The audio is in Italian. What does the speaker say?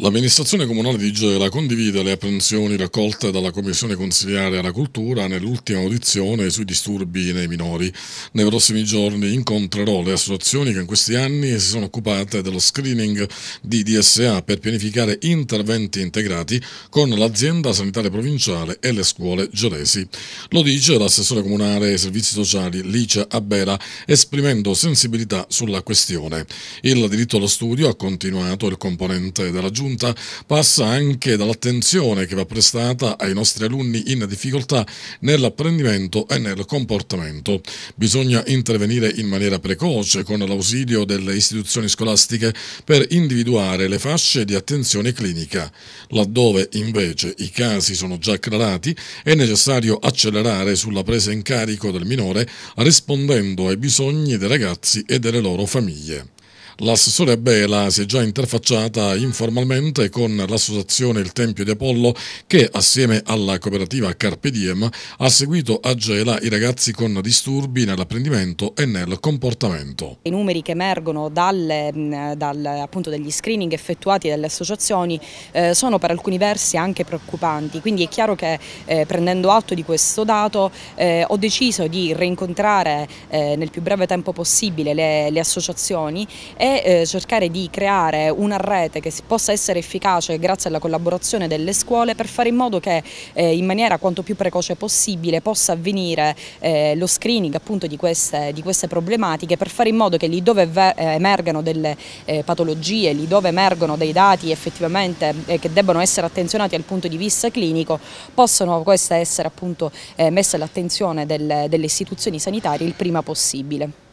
L'amministrazione comunale di Gela condivide le apprensioni raccolte dalla Commissione Consigliare alla Cultura nell'ultima audizione sui disturbi nei minori. Nei prossimi giorni incontrerò le associazioni che in questi anni si sono occupate dello screening di DSA per pianificare interventi integrati con l'azienda sanitaria provinciale e le scuole gelesi. Lo dice l'assessore comunale ai servizi sociali Licia Abera esprimendo sensibilità sulla questione. Il diritto allo studio ha continuato il componente della giunta raggiunta passa anche dall'attenzione che va prestata ai nostri alunni in difficoltà nell'apprendimento e nel comportamento. Bisogna intervenire in maniera precoce con l'ausilio delle istituzioni scolastiche per individuare le fasce di attenzione clinica. Laddove invece i casi sono già acclarati è necessario accelerare sulla presa in carico del minore rispondendo ai bisogni dei ragazzi e delle loro famiglie. L'assessore Bela si è già interfacciata informalmente con l'associazione Il Tempio di Apollo che assieme alla cooperativa Carpe Diem ha seguito a Gela i ragazzi con disturbi nell'apprendimento e nel comportamento. I numeri che emergono dalle, dal, dagli screening effettuati dalle associazioni eh, sono per alcuni versi anche preoccupanti, quindi è chiaro che eh, prendendo atto di questo dato eh, ho deciso di reincontrare eh, nel più breve tempo possibile le, le associazioni e e eh, cercare di creare una rete che possa essere efficace grazie alla collaborazione delle scuole per fare in modo che eh, in maniera quanto più precoce possibile possa avvenire eh, lo screening appunto di queste, di queste problematiche per fare in modo che lì dove emergano delle patologie, lì dove emergono dei dati effettivamente che debbano essere attenzionati dal punto di vista clinico, possano queste essere appunto messe all'attenzione delle, delle istituzioni sanitarie il prima possibile.